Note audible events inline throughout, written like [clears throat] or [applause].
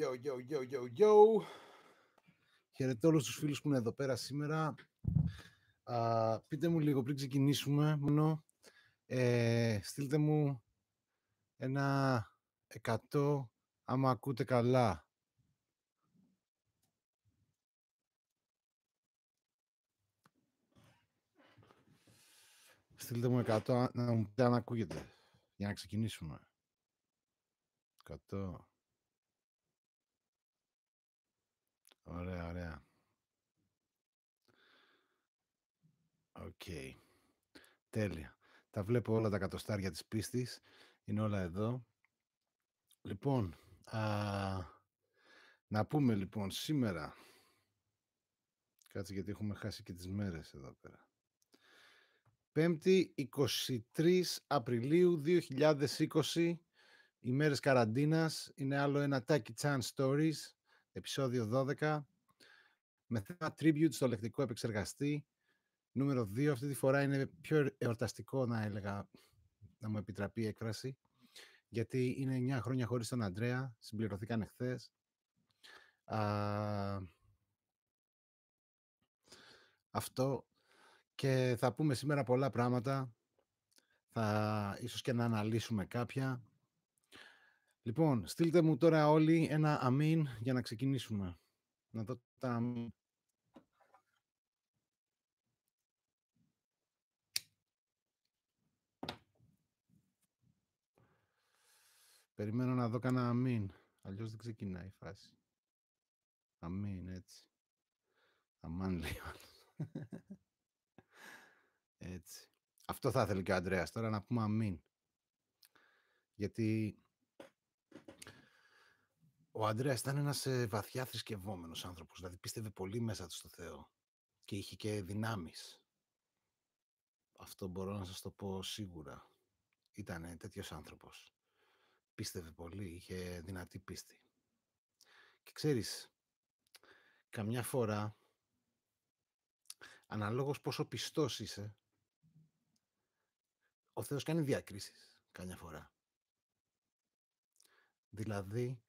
Yo, yo, yo, yo, yo. Χαιρετώ όλους τους φίλους που είναι εδώ πέρα σήμερα. Α, πείτε μου λίγο πριν ξεκινήσουμε, μόνο, ε, στείλτε μου ένα 100 άμα ακούτε καλά. Στείλτε μου 100 να μου πείτε αν ακούγεται, για να ξεκινήσουμε. 100. Ωραία, ωραία. Οκ. Okay. Τέλεια. Τα βλέπω όλα τα κατοστάρια της πίστης. Είναι όλα εδώ. Λοιπόν, α, να πούμε λοιπόν σήμερα. Κάτσε γιατί έχουμε χάσει και τις μέρες εδώ πέρα. 5η 23 Απριλίου 2020, ημέρες καραντίνας, είναι άλλο ένα Taki Chan Stories επεισόδιο 12, με θέμα tribute στο λεκτικό επεξεργαστή. Νούμερο 2, αυτή τη φορά είναι πιο εορταστικό να έλεγα, να μου επιτραπεί η έκφραση, γιατί είναι 9 χρόνια χωρίς τον Αντρέα, συμπληρωθήκαν εχθές. Α, αυτό και θα πούμε σήμερα πολλά πράγματα, θα ίσως και να αναλύσουμε κάποια. Λοιπόν, στείλτε μου τώρα όλοι ένα αμήν για να ξεκινήσουμε. Να τα αμήν. Περιμένω να δω κανένα αμήν. Αλλιώς δεν ξεκινάει η φάση. Αμήν, έτσι. Αμάν λέει Έτσι. Αυτό θα ήθελε και ο Αντρέας τώρα να πούμε αμήν. Γιατί ο Αντρέα ήταν ένας ε, βαθιά θρησκευόμενος άνθρωπος. Δηλαδή πίστευε πολύ μέσα του στο Θεό και είχε και δυνάμεις. Αυτό μπορώ να σας το πω σίγουρα. Ήταν τέτοιος άνθρωπος. Πίστευε πολύ, είχε δυνατή πίστη. Και ξέρεις, καμιά φορά, αναλόγως πόσο πιστός είσαι, ο Θεός κάνει διακρίσεις, καμιά φορά. Δηλαδή,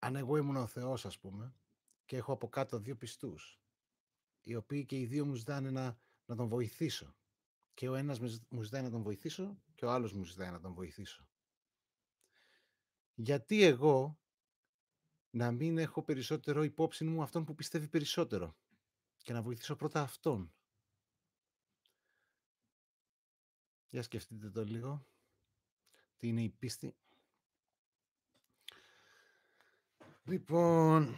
αν εγώ ήμουν ο Θεός, ας πούμε, και έχω από κάτω δύο πιστούς, οι οποίοι και οι δύο μου ζητάνε να, να τον βοηθήσω. Και ο ένας μου ζητάει να τον βοηθήσω και ο άλλος μου ζητάει να τον βοηθήσω. Γιατί εγώ να μην έχω περισσότερο υπόψη μου αυτόν που πιστεύει περισσότερο και να βοηθήσω πρώτα αυτόν. Για σκεφτείτε το λίγο. Τι είναι η πίστη. Λοιπόν,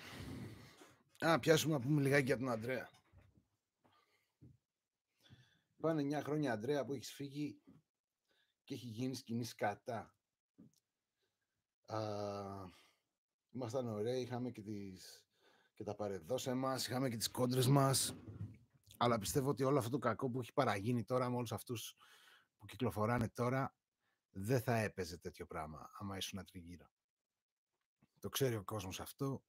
να πιάσουμε να πούμε λιγάκι για τον Αντρέα. Πάνε 9 χρόνια Αντρέα που έχεις φύγει και έχει γίνει σκηνή κατά. ήμασταν ωραίοι, είχαμε και, τις, και τα παρεδώσε μας, είχαμε και τις κόντρες μας. Αλλά πιστεύω ότι όλο αυτό το κακό που έχει παραγίνει τώρα με όλους αυτούς που κυκλοφοράνε τώρα δεν θα έπαιζε τέτοιο πράγμα άμα ήσουν τριγύρω. Το ξέρει ο κόσμος αυτό.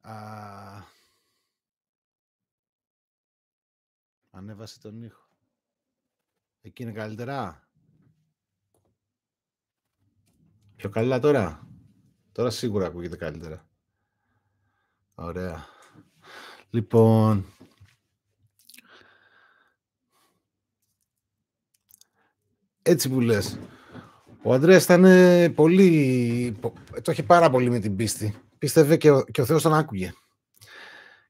Α, ανέβασε τον ήχο. Εκεί είναι καλύτερα. Πιο καλά τώρα. Τώρα σίγουρα ακούγεται καλύτερα. Ωραία. Λοιπόν, έτσι που λες, ο Ανδρέας ήταν ε, πολύ... Το είχε πάρα πολύ με την πίστη. Πίστευε και ο, και Θεός τον άκουγε.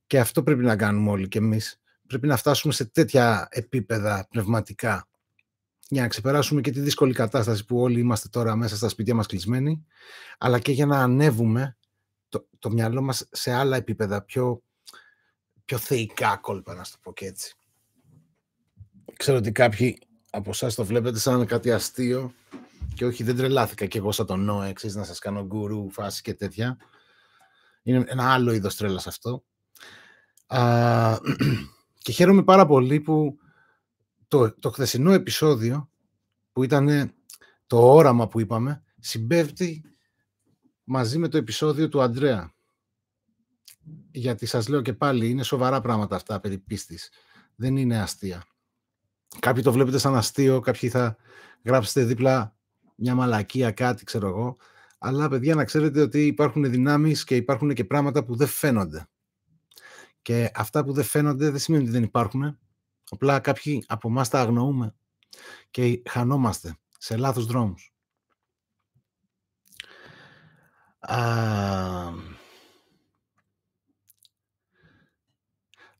Και αυτό πρέπει να κάνουμε όλοι κι εμείς. Πρέπει να φτάσουμε σε τέτοια επίπεδα πνευματικά για να ξεπεράσουμε και τη δύσκολη κατάσταση που όλοι είμαστε τώρα μέσα στα σπίτια μας κλεισμένοι, αλλά και για να ανέβουμε το, το μυαλό μας σε άλλα επίπεδα, πιο, πιο θεϊκά κόλπα, να το πω και έτσι. Ξέρω ότι κάποιοι από εσάς το βλέπετε σαν κάτι αστείο, και όχι, δεν τρελάθηκα κι εγώ σαν τον Νόε, να σας κάνω γκουρού, φάση και τέτοια. Είναι ένα άλλο είδος τρέλας αυτό. Α, [clears throat] και χαίρομαι πάρα πολύ που το, το χθεσινό επεισόδιο, που ήταν το όραμα που είπαμε, συμπέφτει μαζί με το επεισόδιο του Αντρέα. Γιατί σας λέω και πάλι, είναι σοβαρά πράγματα αυτά περί πίστης. Δεν είναι αστεία. Κάποιοι το βλέπετε σαν αστείο, κάποιοι θα γράψετε δίπλα μια μαλακία, κάτι ξέρω εγώ. Αλλά παιδιά να ξέρετε ότι υπάρχουν δυνάμεις και υπάρχουν και πράγματα που δεν φαίνονται. Και αυτά που δεν φαίνονται δεν σημαίνει ότι δεν υπάρχουν. Απλά κάποιοι από εμάς τα αγνοούμε και χανόμαστε σε λάθος δρόμους. Α...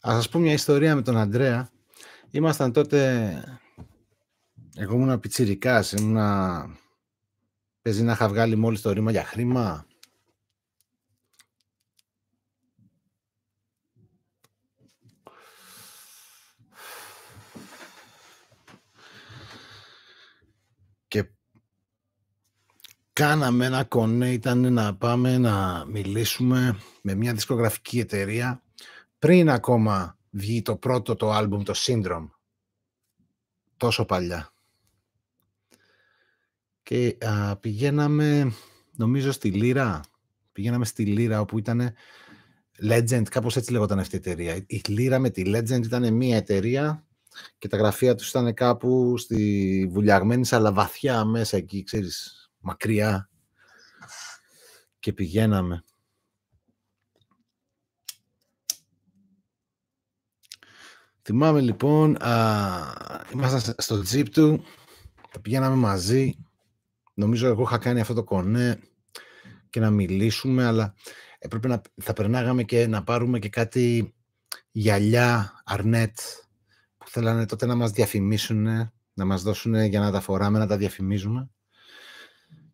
Ας σας πω μια ιστορία με τον Αντρέα. Ήμασταν τότε... Εγώ ήμουν πιτσιρικάς, ήμουν... Παίζει να είχα βγάλει μόλις το ρήμα για χρήμα. Και κάναμε ένα κονέ, ήταν να πάμε να μιλήσουμε με μια δισκογραφική εταιρεία πριν ακόμα βγει το πρώτο το άλμπουμ, το Syndrome. Τόσο παλιά και α, πηγαίναμε, νομίζω, στη Λύρα. Πηγαίναμε στη Λύρα, όπου ήταν Legend, κάπως έτσι λεγόταν αυτή η εταιρεία. Η Λύρα με τη Legend ήταν μία εταιρεία και τα γραφεία τους ήταν κάπου στη βουλιαγμένη, αλλά βαθιά μέσα εκεί, ξέρεις, μακριά. Και πηγαίναμε. Θυμάμαι λοιπόν, α, ήμασταν στο τζιπ του, τα πηγαίναμε μαζί νομίζω εγώ είχα κάνει αυτό το κονέ και να μιλήσουμε, αλλά έπρεπε να θα περνάγαμε και να πάρουμε και κάτι γυαλιά, αρνέτ, που θέλανε τότε να μας διαφημίσουν, να μας δώσουν για να τα φοράμε, να τα διαφημίζουμε.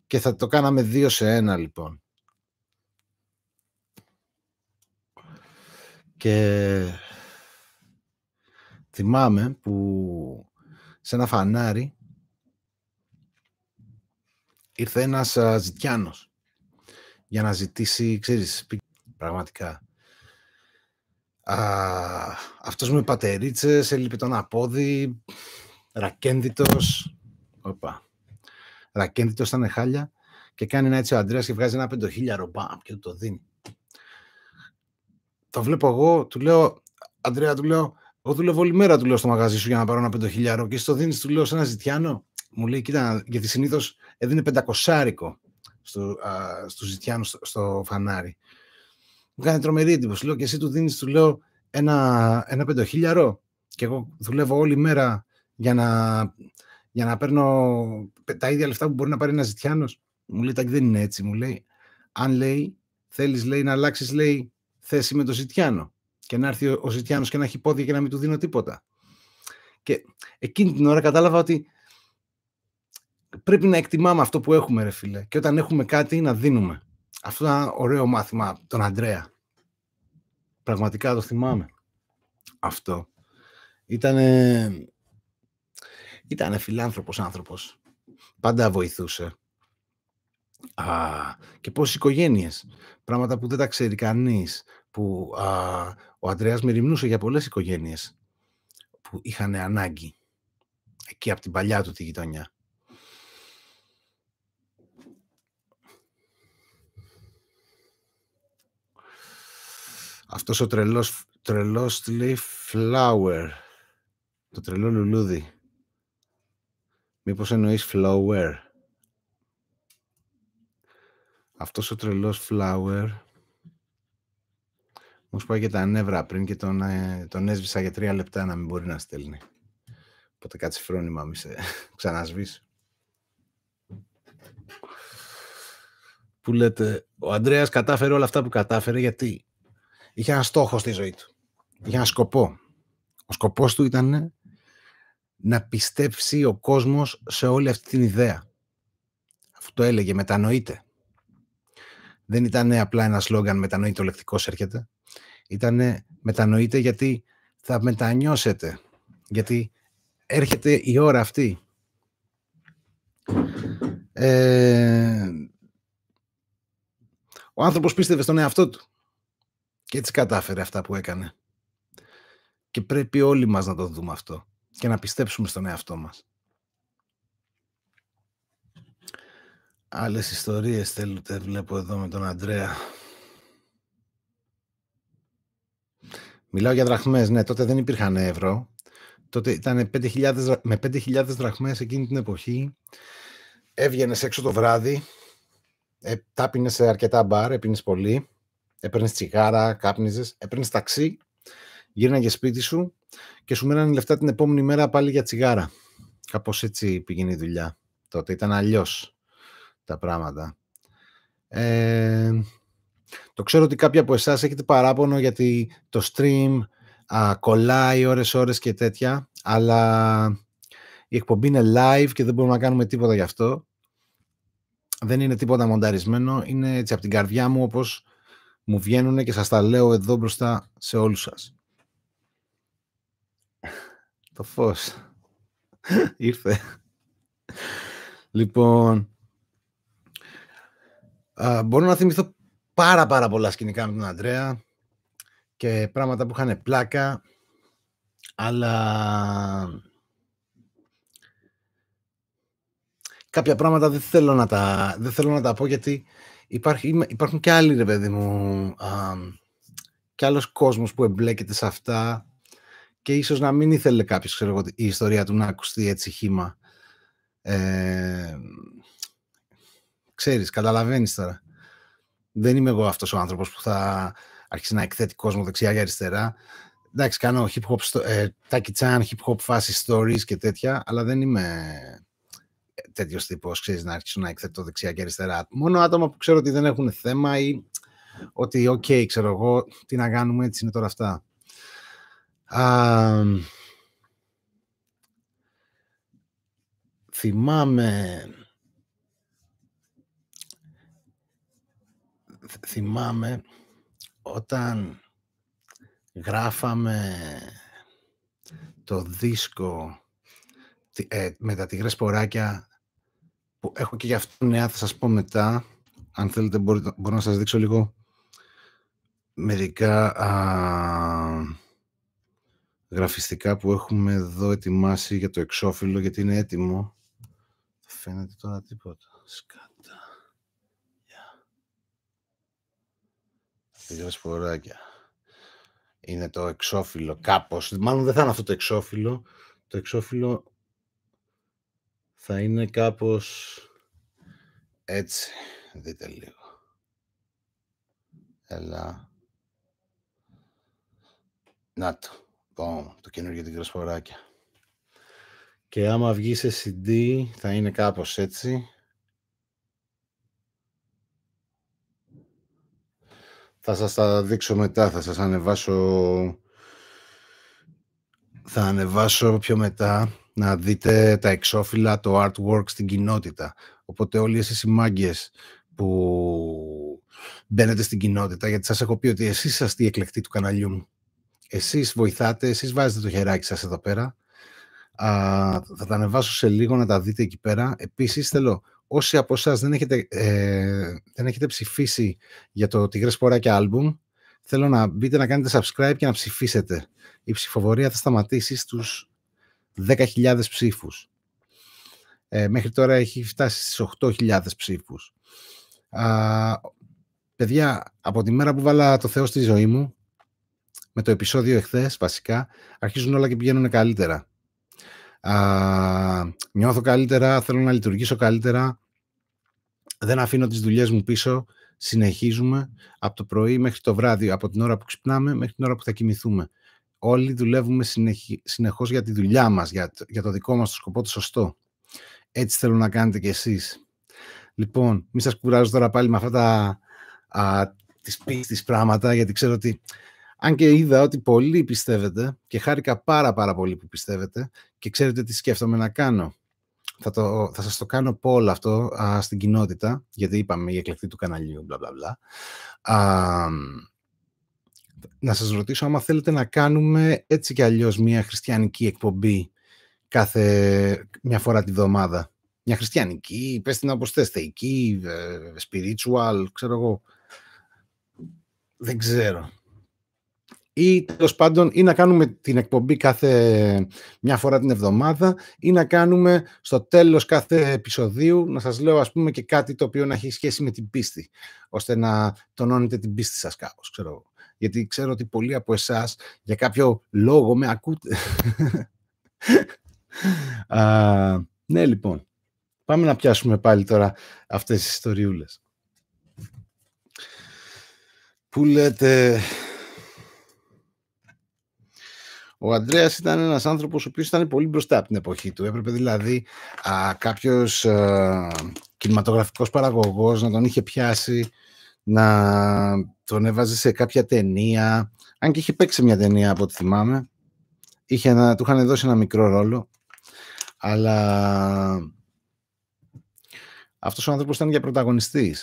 Και θα το κάναμε δύο σε ένα, λοιπόν. Και θυμάμαι που σε ένα φανάρι ήρθε ένας ζητιάνος. για να ζητήσει, ξέρεις, πραγματικά. Α, αυτός με πατερίτσες, έλειπε τον απόδι, ρακέντητο. όπα, Ρακέντητο ήταν χάλια και κάνει ένα έτσι ο Αντρέας και βγάζει ένα πεντοχίλιαρο, μπαμ, και του το δίνει. Το βλέπω εγώ, του λέω, Αντρέα, του λέω, εγώ δουλεύω όλη μέρα του λέω στο μαγαζί σου για να πάρω ένα πεντοχιλιάρο και εσύ το δίνεις, του λέω σε ένα ζητιάνο. Μου λέει, κοίτα, γιατί συνήθως έδινε πεντακοσάρικο στο, α, στο, φανάρι. Μου κάνει τρομερή εντύπωση. Λέω και εσύ του δίνεις του λέω, ένα, ένα πεντοχίλιαρο και εγώ δουλεύω όλη μέρα για να, για να παίρνω τα ίδια λεφτά που μπορεί να πάρει ένας Ζητιάνος. Μου λέει, δεν είναι έτσι, μου λέει. Αν λέει, θέλεις λέει, να αλλάξεις, λέει, θέση με το Ζητιάνο και να έρθει ο, ο Ζητιάνος και να έχει πόδια και να μην του δίνω τίποτα. Και εκείνη την ώρα κατάλαβα ότι πρέπει να εκτιμάμε αυτό που έχουμε, ρε φίλε. Και όταν έχουμε κάτι, να δίνουμε. Αυτό ήταν ωραίο μάθημα τον Αντρέα. Πραγματικά το θυμάμαι. Αυτό. Ήτανε... Ήτανε φιλάνθρωπος άνθρωπος. Πάντα βοηθούσε. Α, και πόσες οικογένειες. Πράγματα που δεν τα ξέρει κανείς. Που α, ο Αντρέας μεριμνούσε για πολλές οικογένειες που είχαν ανάγκη. Εκεί από την παλιά του τη γειτονιά. Αυτός ο τρελός, τρελός flower. Το τρελό λουλούδι. Μήπως εννοείς flower. Αυτός ο τρελός flower. Μου σου και τα νεύρα πριν και τον, ε, τον έσβησα για τρία λεπτά να μην μπορεί να στέλνει. Οπότε κάτσε φρόνημα, μη σε [laughs] ξανασβήσει. Που λέτε, ο Ανδρέας κατάφερε όλα αυτά που κατάφερε γιατί είχε ένα στόχο στη ζωή του. Είχε ένα σκοπό. Ο σκοπός του ήταν να πιστέψει ο κόσμος σε όλη αυτή την ιδέα. Αυτό έλεγε, μετανοείται. Δεν ήταν απλά ένα σλόγγαν μετανοείται, ο λεκτικός έρχεται. Ήταν μετανοείται γιατί θα μετανιώσετε. Γιατί έρχεται η ώρα αυτή. Ε, ο άνθρωπος πίστευε στον εαυτό του. Και έτσι κατάφερε αυτά που έκανε. Και πρέπει όλοι μας να το δούμε αυτό και να πιστέψουμε στον εαυτό μας. Άλλες ιστορίες θέλετε, βλέπω εδώ με τον Αντρέα. Μιλάω για δραχμές, ναι, τότε δεν υπήρχαν ευρώ. Τότε ήταν 5.000, με 5.000 δραχμές εκείνη την εποχή. Έβγαινες έξω το βράδυ, ε, σε αρκετά μπαρ, έπινες πολύ. Έπαιρνες τσιγάρα, κάπνιζες, έπαιρνες ταξί, γύρναγες σπίτι σου και σου μένανε λεφτά την επόμενη μέρα πάλι για τσιγάρα. Κάπως έτσι πήγαινε η δουλειά τότε. Ήταν αλλιώς τα πράγματα. Ε, το ξέρω ότι κάποια από εσάς έχετε παράπονο γιατί το stream κολλάει ώρες-ώρες και τέτοια, αλλά η εκπομπή είναι live και δεν μπορούμε να κάνουμε τίποτα γι' αυτό. Δεν είναι τίποτα μονταρισμένο, είναι έτσι από την καρδιά μου όπως μου βγαίνουν και σας τα λέω εδώ μπροστά σε όλους σας. Το φως. Ήρθε. Λοιπόν, α, μπορώ να θυμηθώ πάρα πάρα πολλά σκηνικά με τον Αντρέα και πράγματα που είχαν πλάκα, αλλά κάποια πράγματα δεν θέλω να τα, δεν θέλω να τα πω γιατί υπάρχει, υπάρχουν και άλλοι, ρε παιδί μου, α, και άλλος κόσμος που εμπλέκεται σε αυτά και ίσως να μην ήθελε κάποιος, ξέρω εγώ, η ιστορία του να ακουστεί έτσι χήμα. Ε, ξέρεις, καταλαβαίνεις τώρα. Δεν είμαι εγώ αυτός ο άνθρωπος που θα αρχίσει να εκθέτει κόσμο δεξιά και αριστερά. Εντάξει, κάνω hip-hop, ε, τσάν, hip-hop φάση stories και τέτοια, αλλά δεν είμαι τέτοιος τύπος, ξέρεις να αρχίσουν να εκθέτω δεξιά και αριστερά. Μόνο άτομα που ξέρω ότι δεν έχουν θέμα ή ότι, οκ, ξέρω εγώ, τι να κάνουμε, έτσι είναι τώρα αυτά. θυμάμαι. Θυμάμαι όταν γράφαμε το δίσκο ε, με τα τυγρές ποράκια έχω και γι' αυτό νέα θα σας πω μετά. Αν θέλετε μπορώ να σας δείξω λίγο μερικά α, γραφιστικά που έχουμε εδώ ετοιμάσει για το εξώφυλλο γιατί είναι έτοιμο. φαίνεται τώρα τίποτα. Σκάτα. Δύο σποράκια. Είναι το εξώφυλλο κάπως. Μάλλον δεν θα είναι αυτό το εξώφυλλο. Το εξώφυλλο θα είναι κάπως έτσι. Δείτε λίγο. Έλα. Να το. Πω, το καινούργιο την κρασποράκια. Και άμα βγεις σε CD θα είναι κάπως έτσι. Θα σας τα δείξω μετά, θα σας ανεβάσω... Θα ανεβάσω πιο μετά να δείτε τα εξώφυλλα, το artwork στην κοινότητα. Οπότε όλοι εσείς οι μάγκες που μπαίνετε στην κοινότητα, γιατί σας έχω πει ότι εσείς είσαστε οι εκλεκτοί του καναλιού μου. Εσείς βοηθάτε, εσείς βάζετε το χεράκι σας εδώ πέρα. Α, θα τα ανεβάσω σε λίγο να τα δείτε εκεί πέρα. Επίσης θέλω, όσοι από εσάς δεν, έχετε, ε, δεν έχετε ψηφίσει για το Τιγρές και Album, θέλω να μπείτε να κάνετε subscribe και να ψηφίσετε. Η ψηφοφορία θα σταματήσει στους 10.000 ψήφους. Ε, μέχρι τώρα έχει φτάσει στις 8.000 ψήφους. Α, παιδιά, από τη μέρα που βάλα το Θεό στη ζωή μου, με το επεισόδιο εχθές βασικά, αρχίζουν όλα και πηγαίνουν καλύτερα. Α, νιώθω καλύτερα, θέλω να λειτουργήσω καλύτερα, δεν αφήνω τις δουλειές μου πίσω, συνεχίζουμε από το πρωί μέχρι το βράδυ, από την ώρα που ξυπνάμε μέχρι την ώρα που θα κοιμηθούμε όλοι δουλεύουμε συνεχώ συνεχώς για τη δουλειά μας, για το, για το δικό μας το σκοπό, το σωστό. Έτσι θέλω να κάνετε κι εσείς. Λοιπόν, μην σας κουράζω τώρα πάλι με αυτά τα α, τις πράγματα, γιατί ξέρω ότι αν και είδα ότι πολλοί πιστεύετε και χάρηκα πάρα πάρα πολύ που πιστεύετε και ξέρετε τι σκέφτομαι να κάνω. Θα, το, θα σας το κάνω πόλο αυτό α, στην κοινότητα, γιατί είπαμε η εκλεκτή του καναλιού, μπλα μπλα μπλα να σας ρωτήσω άμα θέλετε να κάνουμε έτσι κι αλλιώς μια χριστιανική εκπομπή κάθε μια φορά τη βδομάδα. Μια χριστιανική, πες την θες, θεϊκή, ε, spiritual, ξέρω εγώ. Δεν ξέρω. Ή τέλος πάντων ή να κάνουμε την εκπομπή κάθε μια φορά την εβδομάδα ή να κάνουμε στο τέλος κάθε επεισοδίου να σας λέω ας πούμε και κάτι το οποίο να έχει σχέση με την πίστη ώστε να τονώνετε την πίστη σας κάπως, ξέρω εγώ γιατί ξέρω ότι πολλοί από εσάς για κάποιο λόγο με ακούτε. ναι, λοιπόν. Πάμε να πιάσουμε πάλι τώρα αυτές τις ιστοριούλες. Πού λέτε... Ο Αντρέα ήταν ένας άνθρωπος ο οποίος ήταν πολύ μπροστά από την εποχή του. Έπρεπε δηλαδή κάποιος ε, κινηματογραφικός παραγωγός να τον είχε πιάσει να τον έβαζε σε κάποια ταινία. Αν και είχε παίξει μια ταινία από ό,τι θυμάμαι. Είχε ένα, του είχαν δώσει ένα μικρό ρόλο. Αλλά αυτός ο άνθρωπος ήταν για πρωταγωνιστής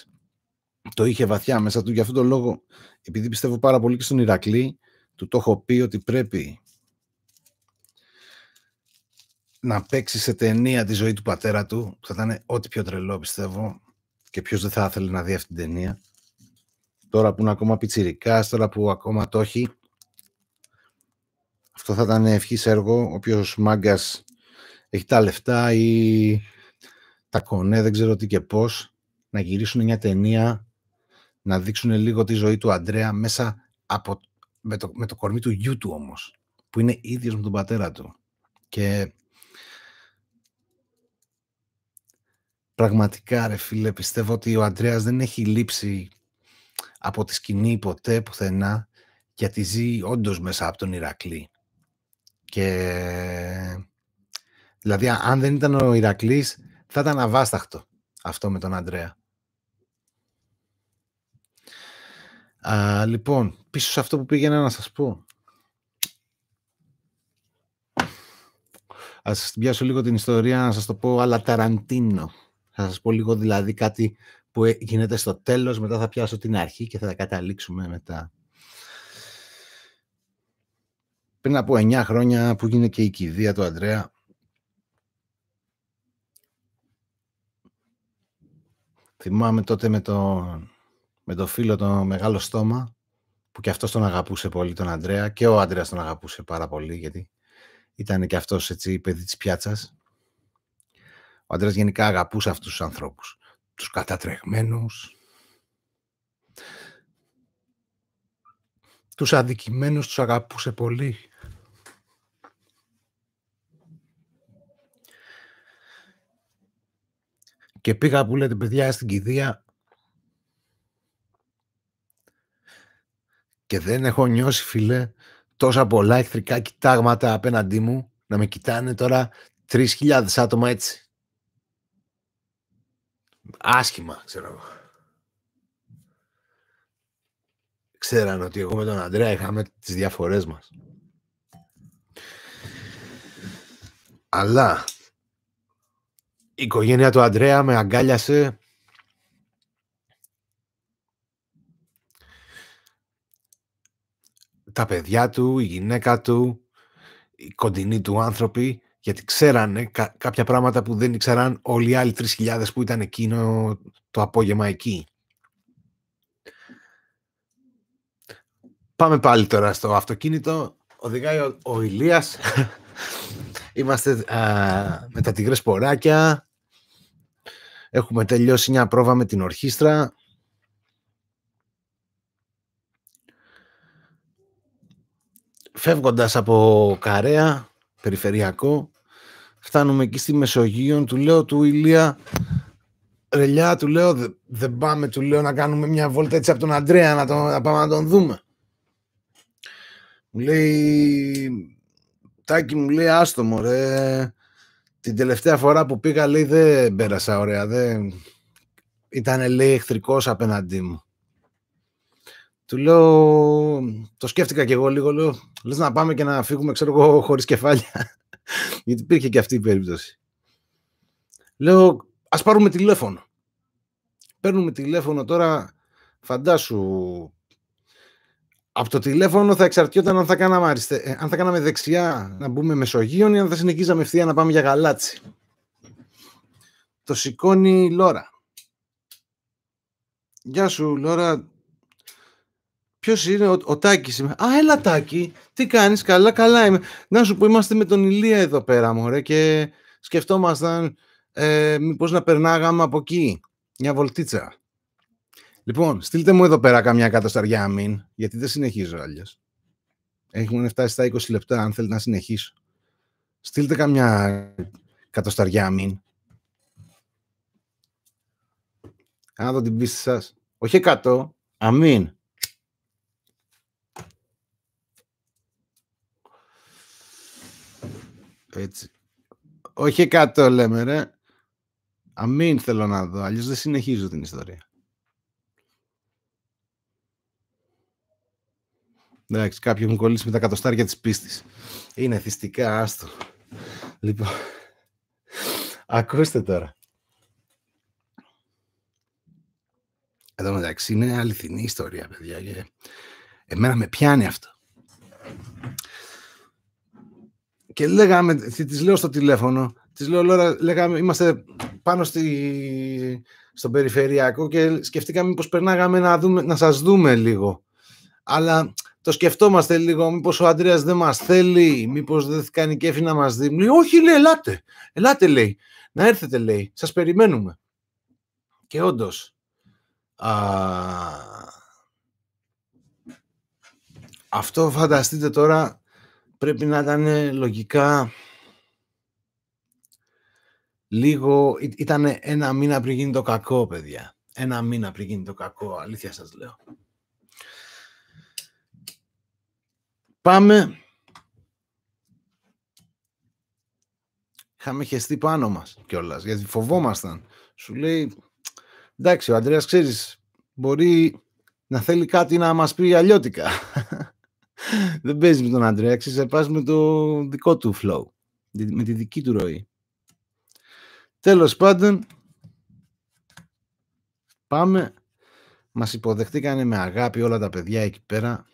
Το είχε βαθιά μέσα του. για αυτόν τον λόγο, επειδή πιστεύω πάρα πολύ και στον Ηρακλή, του το έχω πει ότι πρέπει να παίξει σε ταινία τη ζωή του πατέρα του, θα ήταν ό,τι πιο τρελό πιστεύω και ποιος δεν θα ήθελε να δει αυτή την ταινία τώρα που είναι ακόμα πιτσιρικάς, τώρα που ακόμα το έχει. Αυτό θα ήταν ευχής έργο, όποιος μάγκας έχει τα λεφτά ή τα κονέ, δεν ξέρω τι και πώς, να γυρίσουν μια ταινία, να δείξουν λίγο τη ζωή του Αντρέα μέσα από, με, το, κορμί του γιού του όμως, που είναι ίδιος με τον πατέρα του. Και πραγματικά ρε φίλε, πιστεύω ότι ο Αντρέας δεν έχει λείψει από τη σκηνή ποτέ πουθενά γιατί ζει όντως μέσα από τον Ηρακλή. Και... Δηλαδή, αν δεν ήταν ο Ηρακλής, θα ήταν αβάσταχτο αυτό με τον Αντρέα. λοιπόν, πίσω σε αυτό που πήγαινα να σας πω. Ας σας πιάσω λίγο την ιστορία, να σας το πω, αλλά ταραντίνο. Θα σας πω λίγο δηλαδή κάτι που ε, γίνεται στο τέλος, μετά θα πιάσω την αρχή και θα τα καταλήξουμε μετά. Πριν από 9 χρόνια που γίνεται και η κηδεία του Αντρέα, θυμάμαι τότε με τον με το φίλο το μεγάλο στόμα, που και αυτός τον αγαπούσε πολύ τον Αντρέα και ο Αντρέας τον αγαπούσε πάρα πολύ γιατί ήταν και αυτός έτσι παιδί της πιάτσας. Ο Αντρέας γενικά αγαπούσε αυτούς τους ανθρώπους τους κατατρεγμένους, τους αδικημένους τους αγαπούσε πολύ. Και πήγα που λέτε παιδιά στην κηδεία και δεν έχω νιώσει φίλε τόσα πολλά εχθρικά κοιτάγματα απέναντί μου να με κοιτάνε τώρα 3.000 άτομα έτσι. Άσχημα, ξέρω εγώ. Ξέραν ότι εγώ με τον Αντρέα είχαμε τις διαφορές μας. Αλλά η οικογένεια του Αντρέα με αγκάλιασε τα παιδιά του, η γυναίκα του, οι κοντινοί του άνθρωποι γιατί ξέρανε κάποια πράγματα που δεν ήξεραν όλοι οι άλλοι 3.000 που ήταν εκείνο το απόγευμα εκεί. Πάμε πάλι τώρα στο αυτοκίνητο. Οδηγάει ο, ο Ηλίας. [laughs] Είμαστε α, με τα τυγρές ποράκια. Έχουμε τελειώσει μια πρόβα με την ορχήστρα. Φεύγοντας από Καρέα, περιφερειακό, Φτάνουμε εκεί στη Μεσογείο, του λέω του Ηλία, ρελιά, του λέω, δεν πάμε, του λέω να κάνουμε μια βόλτα έτσι από τον Αντρέα, να, τον, πάμε να τον δούμε. Μου λέει, Τάκη μου λέει, άστο μωρέ, την τελευταία φορά που πήγα, λέει, δεν πέρασα ωραία, δεν... Ήταν, λέει, εχθρικός απέναντί μου. Του λέω, το σκέφτηκα κι εγώ λίγο, λέω, λες να πάμε και να φύγουμε, ξέρω εγώ, χωρίς κεφάλια. [laughs] Γιατί υπήρχε και αυτή η περίπτωση. Λέω, ας πάρουμε τηλέφωνο. Παίρνουμε τηλέφωνο τώρα, φαντάσου, από το τηλέφωνο θα εξαρτιόταν αν θα, κάναμε αριστε... Ε, αν θα κάναμε δεξιά να μπούμε Μεσογείων ή αν θα συνεχίζαμε ευθεία να πάμε για γαλάτσι. Το σηκώνει η Λώρα. Γεια σου Λώρα, Ποιος είναι ο, ο Τάκης είμαι. Α, έλα Τάκη, τι κάνεις, καλά, καλά είμαι. Να σου πω, είμαστε με τον Ηλία εδώ πέρα, μωρέ, και σκεφτόμασταν ε, μήπως να περνάγαμε από εκεί, μια βολτίτσα. Λοιπόν, στείλτε μου εδώ πέρα καμιά κατασταριά αμήν, γιατί δεν συνεχίζω αλλιώς. Έχουμε φτάσει στα 20 λεπτά, αν θέλετε να συνεχίσω. Στείλτε καμιά κατασταριά αμήν. Να την πίστη σας. Όχι 100, αμήν. Έτσι. Όχι το λέμε ρε. Αμήν θέλω να δω, αλλιώς δεν συνεχίζω την ιστορία. Εντάξει, κάποιοι έχουν κολλήσει με τα κατοστάρια της πίστης. Είναι θυστικά, άστο. Λοιπόν, ακούστε τώρα. Εδώ μεταξύ είναι αληθινή ιστορία, παιδιά. εμένα με πιάνει αυτό. και λέγαμε, τη λέω στο τηλέφωνο, τη λέω, Λόρα, λέγαμε, είμαστε πάνω στη, στον περιφερειακό και σκεφτήκαμε μήπως περνάγαμε να, δούμε, να σας δούμε λίγο. Αλλά το σκεφτόμαστε λίγο, μήπως ο Αντρέας δεν μας θέλει, μήπως δεν κάνει κέφι να μας δει. Λέει, όχι, λέει, ελάτε, ελάτε, λέει, να έρθετε, λέει, σας περιμένουμε. Και όντως. αυτό φανταστείτε τώρα πρέπει να ήταν λογικά λίγο... Ήταν ένα μήνα πριν γίνει το κακό, παιδιά. Ένα μήνα πριν γίνει το κακό, αλήθεια σας λέω. Πάμε. Είχαμε χεστεί πάνω μας κιόλας, γιατί φοβόμασταν. Σου λέει, εντάξει, ο Αντρέας ξέρεις, μπορεί να θέλει κάτι να μας πει αλλιώτικα δεν παίζεις με τον Αντρέα, ξέρεις, με το δικό του flow, με τη δική του ροή. Τέλος πάντων, πάμε. Μας υποδεχτήκανε με αγάπη όλα τα παιδιά εκεί πέρα.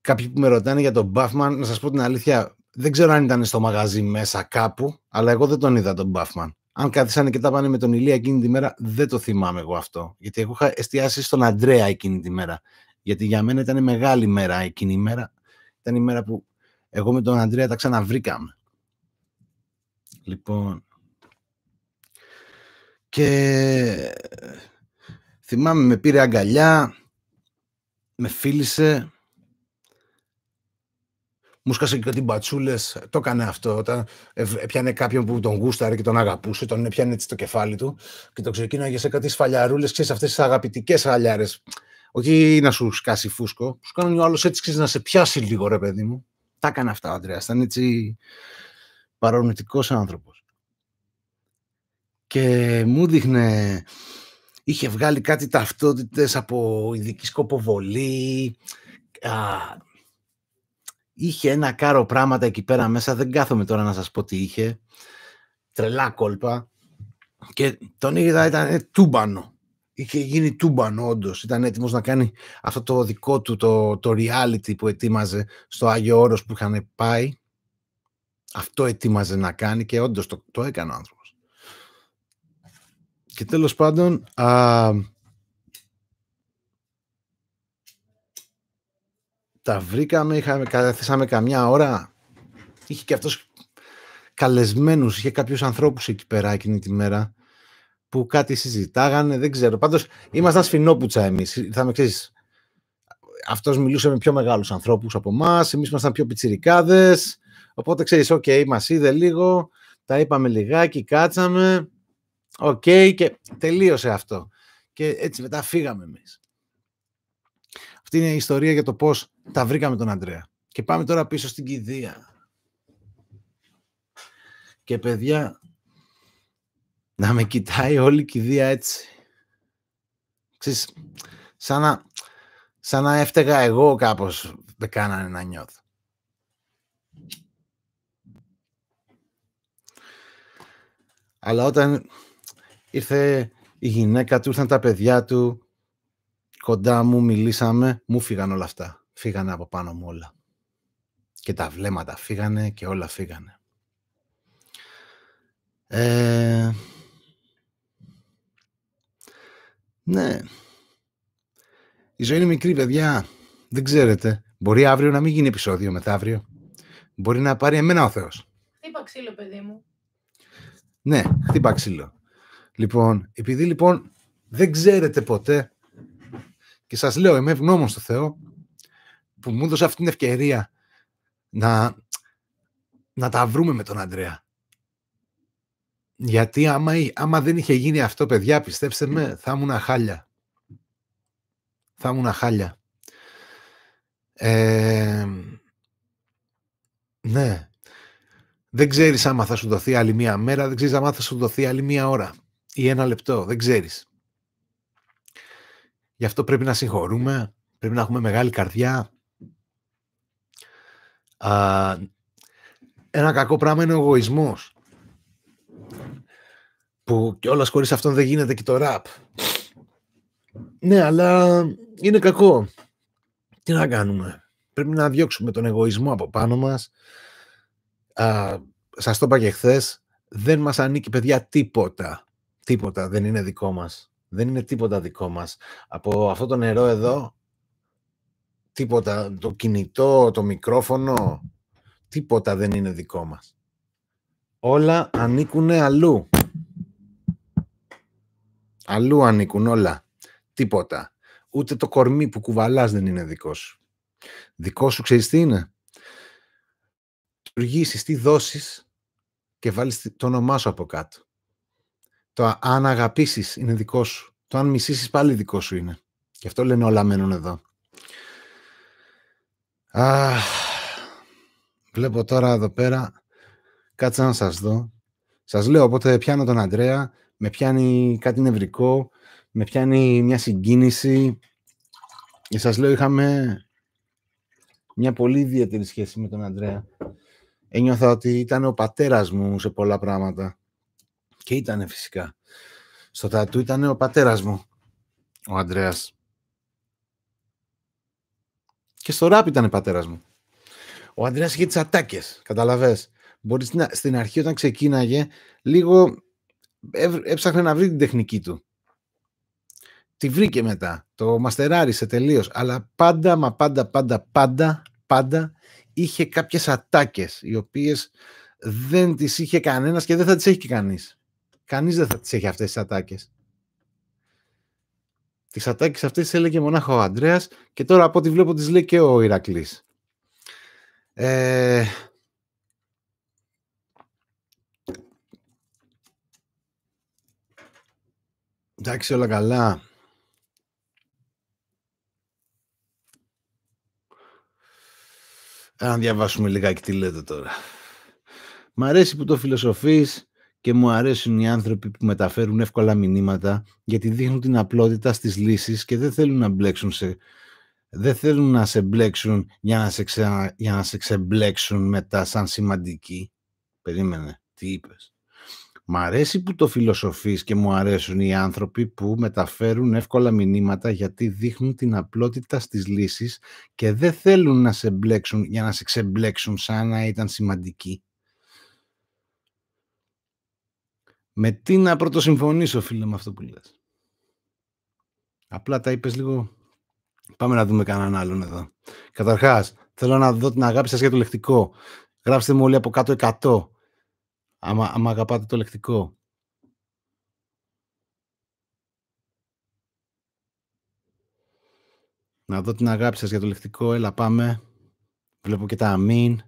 Κάποιοι που με ρωτάνε για τον Μπάφμαν, να σας πω την αλήθεια, δεν ξέρω αν ήταν στο μαγαζί μέσα κάπου, αλλά εγώ δεν τον είδα τον Μπάφμαν. Αν κάθισαν και τα πάνε με τον Ηλία εκείνη τη μέρα, δεν το θυμάμαι εγώ αυτό. Γιατί εγώ είχα εστιάσει στον Αντρέα εκείνη τη μέρα. Γιατί για μένα ήταν μεγάλη μέρα εκείνη η μέρα. Ήταν η μέρα που εγώ με τον Αντρέα τα ξαναβρήκαμε. Λοιπόν. Και θυμάμαι με πήρε αγκαλιά, με φίλησε, μου και κάτι μπατσούλε. Το έκανε αυτό. Όταν έπιανε κάποιον που τον γούσταρε και τον αγαπούσε, τον έπιανε έτσι το κεφάλι του και το ξεκίναγε σε κάτι σφαλιαρούλες, ξέρεις αυτές τις αγαπητικές σφαλιάρες. Όχι να σου σκάσει φούσκο. Σου κάνει ο άλλος έτσι να σε πιάσει λίγο, ρε παιδί μου. Τα έκανε αυτά ο Αντρέας. Ήταν έτσι παρονοητικό άνθρωπος. Και μου δείχνε. Είχε βγάλει κάτι ταυτότητες από ειδική σκοποβολή. Α, είχε ένα κάρο πράγματα εκεί πέρα μέσα. Δεν κάθομαι τώρα να σας πω τι είχε. Τρελά κόλπα. Και τον είδα ήταν ε, τούμπανο είχε γίνει τούμπαν όντως. Ήταν έτοιμος να κάνει αυτό το δικό του το, το reality που ετοίμαζε στο Άγιο Όρος που είχαν πάει. Αυτό ετοίμαζε να κάνει και όντως το, το έκανε ο άνθρωπος. Και τέλος πάντων, α, τα βρήκαμε, είχαμε, καθίσαμε καμιά ώρα. Είχε και αυτός καλεσμένους, είχε κάποιους ανθρώπους εκεί πέρα εκείνη τη μέρα που κάτι συζητάγανε, δεν ξέρω. Πάντως ήμασταν σφινόπουτσα εμείς. θα με Αυτός μιλούσε με πιο μεγάλους ανθρώπους από εμάς, εμείς ήμασταν πιο πιτσιρικάδες, οπότε ξέρεις οκ, okay, είδε λίγο, τα είπαμε λιγάκι, κάτσαμε, οκ, okay, και τελείωσε αυτό. Και έτσι μετά φύγαμε εμείς. Αυτή είναι η ιστορία για το πώς τα βρήκαμε τον Αντρέα. Και πάμε τώρα πίσω στην κηδεία. Και παιδιά, να με κοιτάει όλη η κηδεία έτσι. Ξέρεις, σαν να, σαν να έφταιγα εγώ κάπως με κάνανε να νιώθω. Αλλά όταν ήρθε η γυναίκα του, ήρθαν τα παιδιά του, κοντά μου μιλήσαμε, μου φύγαν όλα αυτά. Φύγανε από πάνω μου όλα. Και τα βλέμματα φύγανε και όλα φύγανε. Ε, Ναι. Η ζωή είναι μικρή, παιδιά. Δεν ξέρετε. Μπορεί αύριο να μην γίνει επεισόδιο μεθαύριο. Μπορεί να πάρει εμένα ο Θεός. Χτύπα ξύλο, παιδί μου. Ναι, χτύπα ξύλο. Λοιπόν, επειδή λοιπόν δεν ξέρετε ποτέ και σας λέω, είμαι ευγνώμων στο Θεό που μου έδωσε αυτή την ευκαιρία να, να τα βρούμε με τον Αντρέα. Γιατί άμα, άμα δεν είχε γίνει αυτό, παιδιά, πιστέψτε με, θα ήμουν χάλια. Θα ήμουν χάλια. Ε, ναι. Δεν ξέρεις άμα θα σου δοθεί άλλη μία μέρα, δεν ξέρεις άμα θα σου δοθεί άλλη μία ώρα ή ένα λεπτό, δεν ξέρεις. Γι' αυτό πρέπει να συγχωρούμε, πρέπει να έχουμε μεγάλη καρδιά. Α, ένα κακό πράγμα είναι ο εγωισμός που κιόλας χωρίς αυτόν δεν γίνεται και το ραπ. Ναι, αλλά είναι κακό. Τι να κάνουμε. Πρέπει να διώξουμε τον εγωισμό από πάνω μας. Α, σας το είπα και χθες, δεν μας ανήκει παιδιά τίποτα. Τίποτα δεν είναι δικό μας. Δεν είναι τίποτα δικό μας. Από αυτό το νερό εδώ, τίποτα. Το κινητό, το μικρόφωνο, τίποτα δεν είναι δικό μας. Όλα ανήκουν αλλού. Αλλού ανήκουν όλα. Τίποτα. Ούτε το κορμί που κουβαλάς δεν είναι δικό σου. Δικός σου ξέρεις τι είναι. Λειτουργήσεις, τι δώσεις και βάλεις το όνομά σου από κάτω. Το αν αγαπήσεις είναι δικό σου. Το αν μισήσεις πάλι δικό σου είναι. Γι' αυτό λένε όλα μένουν εδώ. Α, βλέπω τώρα εδώ πέρα. Κάτσε να σας δω. Σας λέω, οπότε πιάνω τον Αντρέα με πιάνει κάτι νευρικό, με πιάνει μια συγκίνηση. Και σας λέω, είχαμε μια πολύ ιδιαίτερη σχέση με τον Αντρέα. Ένιωθα ότι ήταν ο πατέρας μου σε πολλά πράγματα. Και ήταν φυσικά. Στο τατού ήταν ο πατέρας μου, ο Αντρέας. Και στο ράπ ήταν ο πατέρας μου. Ο Αντρέας είχε τις ατάκες, καταλαβες. Μπορείς στην αρχή όταν ξεκίναγε, λίγο έψαχνε να βρει την τεχνική του. Τη βρήκε μετά. Το μαστεράρισε τελείως. Αλλά πάντα, μα πάντα, πάντα, πάντα, πάντα είχε κάποιες ατάκες οι οποίες δεν τις είχε κανένας και δεν θα τις έχει και κανείς. Κανείς δεν θα τις έχει αυτές τις ατάκες. Τις ατάκες αυτές τις έλεγε μονάχα ο Ανδρέας και τώρα από ό,τι βλέπω τις λέει και ο Ηρακλής. Ε, Εντάξει, όλα καλά. Αν διαβάσουμε λιγάκι τι λέτε τώρα. Μ' αρέσει που το φιλοσοφείς και μου αρέσουν οι άνθρωποι που μεταφέρουν εύκολα μηνύματα γιατί δείχνουν την απλότητα στις λύσεις και δεν θέλουν να μπλέξουν σε... Δεν θέλουν να σε μπλέξουν για να σε, ξε... για να σε ξεμπλέξουν μετά σαν σημαντική. Περίμενε, τι είπες. Μ' αρέσει που το φιλοσοφείς και μου αρέσουν οι άνθρωποι που μεταφέρουν εύκολα μηνύματα γιατί δείχνουν την απλότητα στις λύσεις και δεν θέλουν να σε μπλέξουν για να σε ξεμπλέξουν σαν να ήταν σημαντικοί. Με τι να πρωτοσυμφωνήσω φίλε με αυτό που λες. Απλά τα είπες λίγο... Πάμε να δούμε κανέναν άλλον εδώ. Καταρχάς, θέλω να δω την αγάπη σας για το λεκτικό. Γράψτε μου όλοι από κάτω 100 άμα, άμα αγαπάτε το λεκτικό. Να δω την αγάπη σας για το λεκτικό. Έλα, πάμε. Βλέπω και τα αμήν.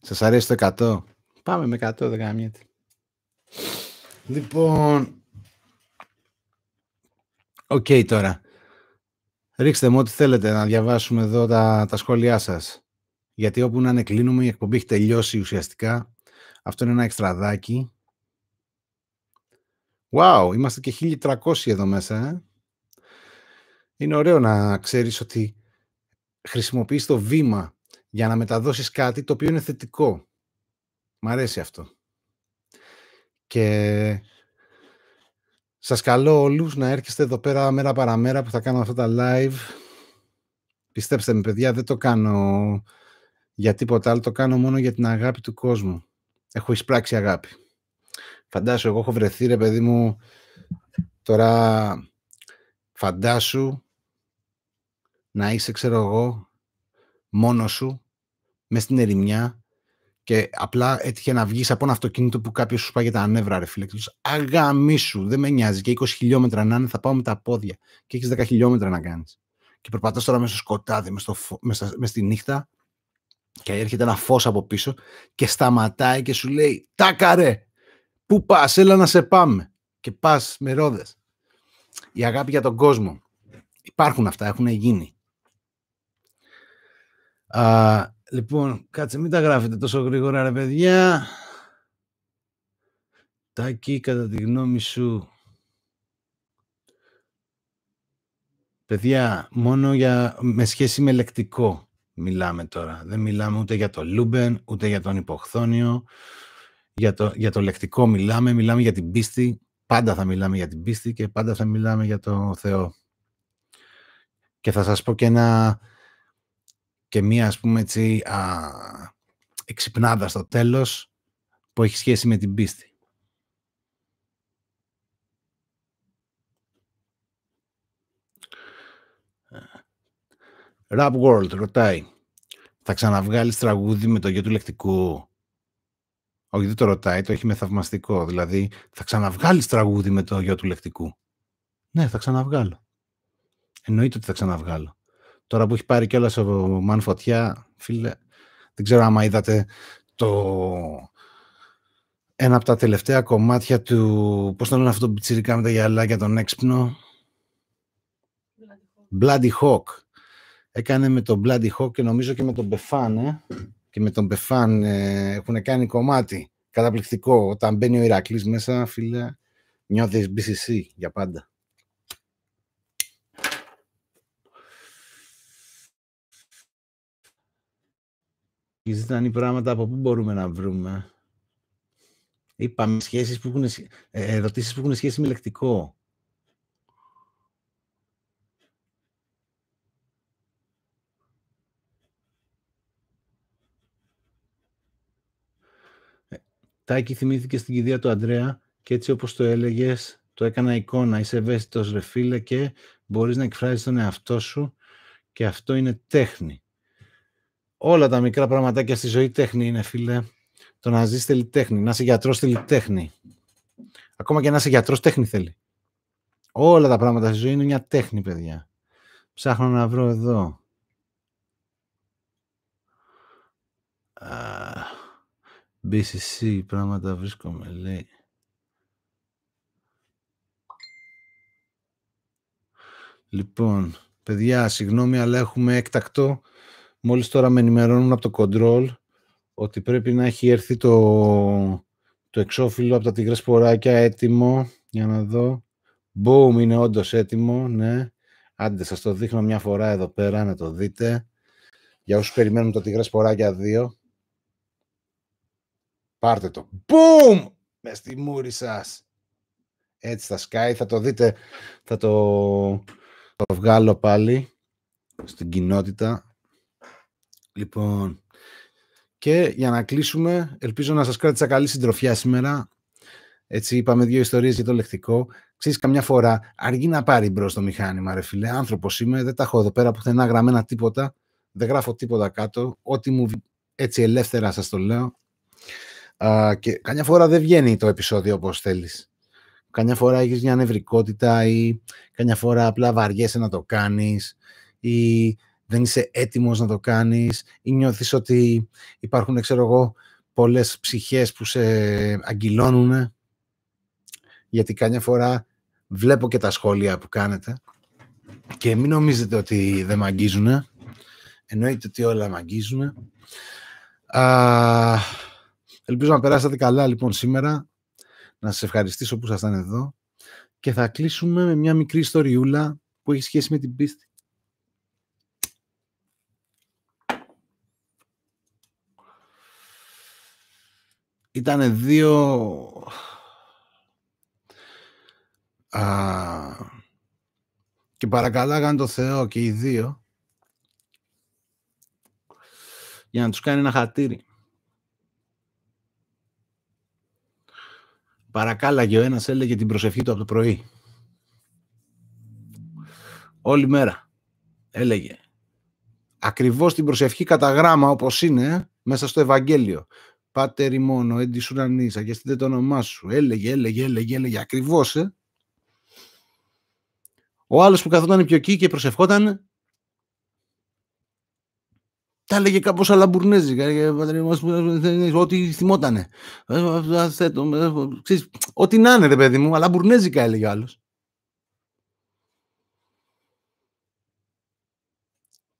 Σας αρέσει το 100. Πάμε με 100, δεν γαμιέται. Λοιπόν... Οκ okay, τώρα. Ρίξτε μου ό,τι θέλετε να διαβάσουμε εδώ τα, τα σχόλιά σας. Γιατί όπου να είναι κλείνουμε, η εκπομπή έχει τελειώσει ουσιαστικά. Αυτό είναι ένα εξτραδάκι. Wow, είμαστε και 1300 εδώ μέσα. Ε. Είναι ωραίο να ξέρεις ότι χρησιμοποιείς το βήμα για να μεταδώσεις κάτι το οποίο είναι θετικό. Μ' αρέσει αυτό. Και σας καλώ όλους να έρχεστε εδώ πέρα μέρα παραμέρα που θα κάνω αυτά τα live. Πιστέψτε με παιδιά, δεν το κάνω για τίποτα άλλο, το κάνω μόνο για την αγάπη του κόσμου. Έχω εισπράξει αγάπη. Φαντάσου, εγώ έχω βρεθεί ρε παιδί μου, τώρα φαντάσου να είσαι ξέρω εγώ μόνος σου, μες στην ερημιά, και απλά έτυχε να βγεις από ένα αυτοκίνητο που κάποιος σου πάει για τα ανέβρα ρε φίλε. Αγάμι σου, δεν με νοιάζει. Και 20 χιλιόμετρα να είναι, θα πάω με τα πόδια. Και έχεις 10 χιλιόμετρα να κάνεις. Και περπατάς τώρα μέσα στο σκοτάδι, μέσα, στο στη νύχτα. Και έρχεται ένα φως από πίσω και σταματάει και σου λέει: Τάκαρε! Πού πας, έλα να σε πάμε. Και πας με ρόδες. Η αγάπη για τον κόσμο. Υπάρχουν αυτά, έχουν γίνει. Uh, Λοιπόν, κάτσε, μην τα γράφετε τόσο γρήγορα, ρε παιδιά. Τάκη, κατά τη γνώμη σου. Παιδιά, μόνο για, με σχέση με λεκτικό μιλάμε τώρα. Δεν μιλάμε ούτε για το Λούμπεν, ούτε για τον Υποχθόνιο. Για το, για το λεκτικό μιλάμε, μιλάμε για την πίστη. Πάντα θα μιλάμε για την πίστη και πάντα θα μιλάμε για το Θεό. Και θα σας πω και ένα και μία ας πούμε έτσι α, εξυπνάδα στο τέλος που έχει σχέση με την πίστη. Ε, Rap World ρωτάει θα ξαναβγάλεις τραγούδι με το γιο του λεκτικού. Όχι, δεν το ρωτάει, το έχει με θαυμαστικό. Δηλαδή, θα ξαναβγάλεις τραγούδι με το γιο του λεκτικού. Ναι, θα ξαναβγάλω. Εννοείται ότι θα ξαναβγάλω. Τώρα που έχει πάρει κιόλας ο Μαν Φωτιά, φίλε, δεν ξέρω άμα είδατε το... Ένα από τα τελευταία κομμάτια του... Πώς το λένε αυτό που τσιρικά με τα γυαλάκια τον έξυπνο. Bloody Hawk. Έκανε με τον Bloody Hawk και νομίζω και με τον ε. Και με τον Befan ε, έχουν κάνει κομμάτι. Καταπληκτικό. Όταν μπαίνει ο Ηρακλής μέσα, φίλε, νιώθεις BCC για πάντα. Ζητάνε πράγματα από πού μπορούμε να βρούμε. Είπαμε σχέσεις που έχουν, ε, ερωτήσεις που έχουν σχέση με λεκτικό. Ε, Τάκη θυμήθηκε στην κηδεία του Αντρέα και έτσι όπως το έλεγες, το έκανα εικόνα, είσαι ευαίσθητος ρε φίλε και μπορείς να εκφράζεις τον εαυτό σου και αυτό είναι τέχνη όλα τα μικρά πραγματάκια στη ζωή τέχνη είναι, φίλε. Το να ζεις θέλει τέχνη, να είσαι γιατρός θέλει τέχνη. Ακόμα και να είσαι γιατρός, τέχνη θέλει. Όλα τα πράγματα στη ζωή είναι μια τέχνη, παιδιά. Ψάχνω να βρω εδώ. BCC, πράγματα βρίσκομαι, λέει. Λοιπόν, παιδιά, συγγνώμη, αλλά έχουμε έκτακτο Μόλις τώρα με ενημερώνουν από το control ότι πρέπει να έχει έρθει το, το εξώφυλλο από τα τυγρές ποράκια έτοιμο. Για να δω. Boom είναι όντως έτοιμο, ναι. Άντε, σας το δείχνω μια φορά εδώ πέρα να το δείτε. Για όσους περιμένουν τα τυγρές ποράκια 2. Πάρτε το. Boom! Με στη μούρη σας. Έτσι θα σκάει. Θα το δείτε. Θα το, το βγάλω πάλι στην κοινότητα. Λοιπόν, και για να κλείσουμε, ελπίζω να σας κράτησα καλή συντροφιά σήμερα. Έτσι είπαμε δύο ιστορίες για το λεκτικό. Ξέρεις, καμιά φορά αργεί να πάρει μπρος το μηχάνημα, ρε φίλε. Άνθρωπος είμαι, δεν τα έχω εδώ πέρα πουθενά γραμμένα τίποτα. Δεν γράφω τίποτα κάτω. Ό,τι μου έτσι ελεύθερα σας το λέω. Α, και καμιά φορά δεν βγαίνει το επεισόδιο όπως θέλεις. Καμιά φορά έχεις μια νευρικότητα ή καμιά φορά απλά βαριέσαι να το κάνεις ή δεν είσαι έτοιμος να το κάνεις ή νιώθεις ότι υπάρχουν, ξέρω εγώ, πολλές ψυχές που σε αγγυλώνουν γιατί καμιά φορά βλέπω και τα σχόλια που κάνετε και μην νομίζετε ότι δεν με αγγίζουν εννοείται ότι όλα με αγγίζουν Α, ελπίζω να περάσατε καλά λοιπόν σήμερα να σας ευχαριστήσω που ήσασταν εδώ και θα κλείσουμε με μια μικρή ιστοριούλα που έχει σχέση με την πίστη ήταν δύο και παρακαλάγαν το Θεό και οι δύο για να τους κάνει ένα χατήρι. Παρακάλαγε ο ένας έλεγε την προσευχή του από το πρωί. Όλη μέρα έλεγε ακριβώς την προσευχή κατά γράμμα όπως είναι ε, μέσα στο Ευαγγέλιο. Πάτερη μόνο, έντι και αγιαστείτε το όνομά σου. Έλεγε, έλεγε, έλεγε, έλεγε, ακριβώς, ε. Ο άλλος που καθόταν πιο εκεί και προσευχόταν. Τα έλεγε κάπως αλαμπουρνέζικα, ό,τι θυμότανε. Ό,τι να είναι, ρε παιδί μου, αλαμπουρνέζικα έλεγε ο άλλο.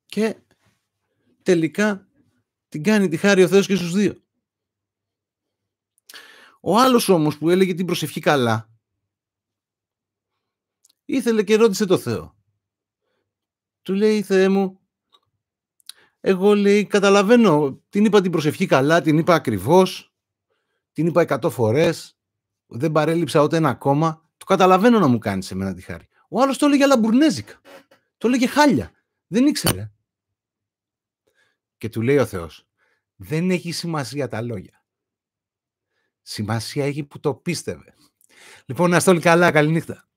Και τελικά την κάνει τη χάρη ο Θεός και στους δύο. Ο άλλος όμως που έλεγε την προσευχή καλά, ήθελε και ρώτησε το Θεό. Του λέει, Θεέ μου, εγώ λέει, καταλαβαίνω, την είπα την προσευχή καλά, την είπα ακριβώς, την είπα εκατό φορές, δεν παρέλειψα ούτε ένα κόμμα, το καταλαβαίνω να μου κάνεις εμένα τη χάρη. Ο άλλος το έλεγε λαμπουρνέζικα, το έλεγε χάλια, δεν ήξερε. Και του λέει ο Θεός, δεν έχει σημασία τα λόγια. Σημασία έχει που το πίστευε. Λοιπόν, να είστε όλοι καλά. Καληνύχτα.